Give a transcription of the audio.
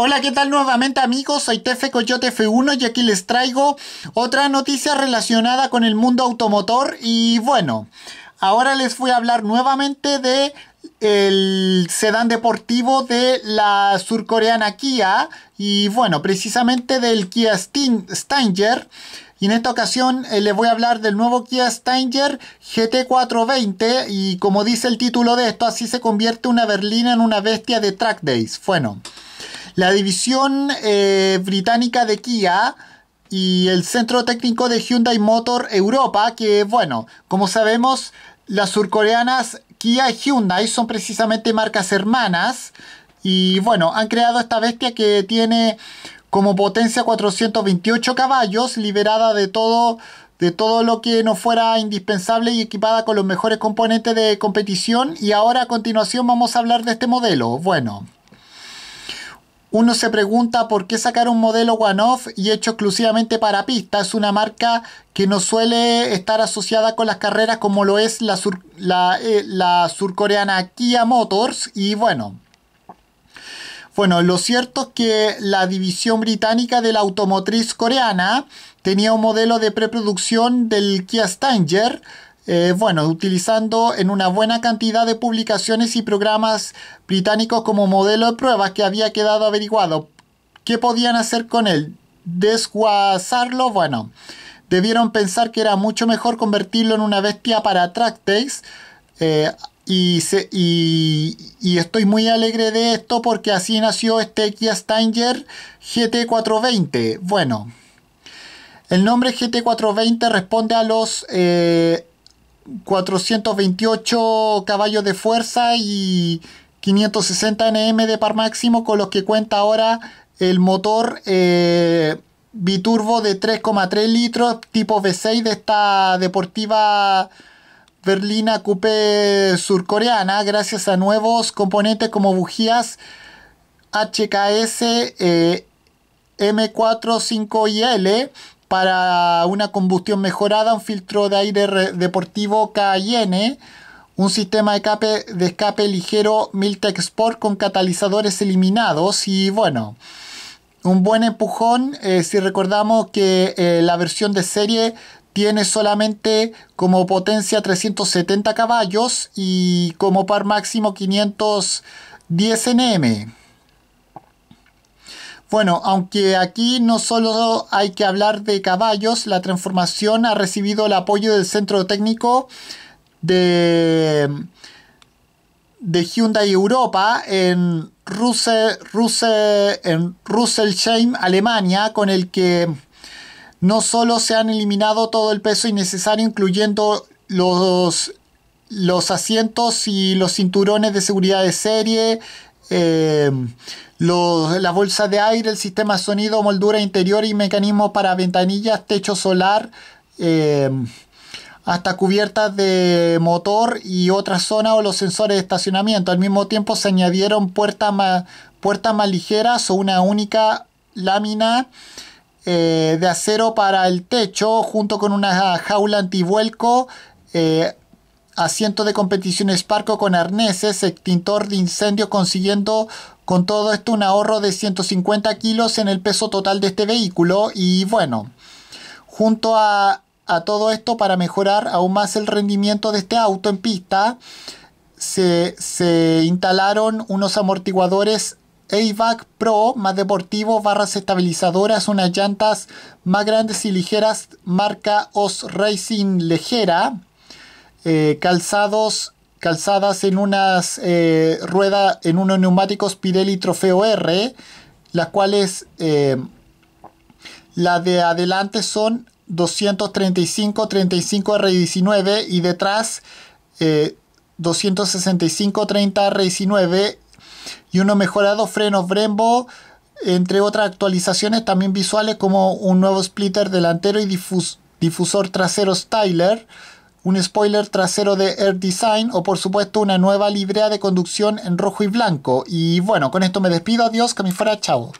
Hola, ¿qué tal nuevamente amigos? Soy Tefe Coyote F1 y aquí les traigo otra noticia relacionada con el mundo automotor y bueno, ahora les voy a hablar nuevamente de el sedán deportivo de la surcoreana Kia y bueno, precisamente del Kia Stinger. Y en esta ocasión eh, les voy a hablar del nuevo Kia Stinger GT420 y como dice el título de esto, así se convierte una berlina en una bestia de track days. Bueno, la división eh, británica de Kia y el centro técnico de Hyundai Motor Europa, que bueno, como sabemos, las surcoreanas Kia y Hyundai son precisamente marcas hermanas y bueno, han creado esta bestia que tiene como potencia 428 caballos, liberada de todo de todo lo que no fuera indispensable y equipada con los mejores componentes de competición. Y ahora a continuación vamos a hablar de este modelo. Bueno, uno se pregunta por qué sacar un modelo one-off y hecho exclusivamente para pista. Es una marca que no suele estar asociada con las carreras como lo es eh, la, surcoreana Kia Motors. Y bueno, bueno, lo cierto es que la división británica de la automotriz coreana tenía un modelo de preproducción del Kia Stanger eh, bueno, utilizando en una buena cantidad de publicaciones y programas británicos como modelo de pruebas que había quedado averiguado. ¿Qué podían hacer con él? ¿Desguazarlo? Bueno, debieron pensar que era mucho mejor convertirlo en una bestia para track eh, y, estoy muy alegre de esto porque así nació este Kia GT420. Bueno, el nombre GT420 responde a los eh, 428 caballos de fuerza y 560 Nm de par máximo con los que cuenta ahora el motor eh, biturbo de 3,3 litros tipo V6 de esta deportiva berlina coupé surcoreana gracias a nuevos componentes como bujías HKS eh, M45IL para una combustión mejorada, un filtro de aire deportivo K&N. un sistema de escape, ligero Miltech Sport con catalizadores eliminados y bueno, un buen empujón eh, si recordamos que eh, la versión de serie tiene solamente como potencia 370 caballos y como par máximo 510 Nm. Bueno, aunque aquí no solo hay que hablar de caballos, la transformación ha recibido el apoyo del centro técnico de, de Hyundai Europa en, Russell, en Alemania, con el que no solo se han eliminado todo el peso innecesario, incluyendo los, los asientos y los cinturones de seguridad de serie, eh, los, las bolsas de aire, el sistema sonido, moldura interior y mecanismo para ventanillas, techo solar, eh, hasta cubiertas de motor y otras zonas o los sensores de estacionamiento. Al mismo tiempo se añadieron puertas más, puertas más ligeras o una única lámina eh, de acero para el techo junto con una jaula antivuelco eh, asiento de competiciones Parco con arneses, extintor de incendio, consiguiendo con todo esto un ahorro de 150 kilos en el peso total de este vehículo y bueno, junto a, todo esto para mejorar aún más el rendimiento de este auto en pista, se, instalaron unos amortiguadores AVAC Pro más deportivo, barras estabilizadoras, unas llantas más grandes y ligeras marca OS Racing ligera. Eh, calzados, calzadas en unas eh, ruedas, en unos neumáticos Pirelli Trofeo R, las cuales eh, la de adelante son 235 35 R19 y detrás 265 30 R19 y uno mejorado frenos Brembo entre otras actualizaciones también visuales como un nuevo splitter delantero y difusor trasero Styler, un spoiler trasero de Air Design o por supuesto una nueva librea de conducción en rojo y blanco. Y bueno, con esto me despido, adiós, que me fuera, chavo.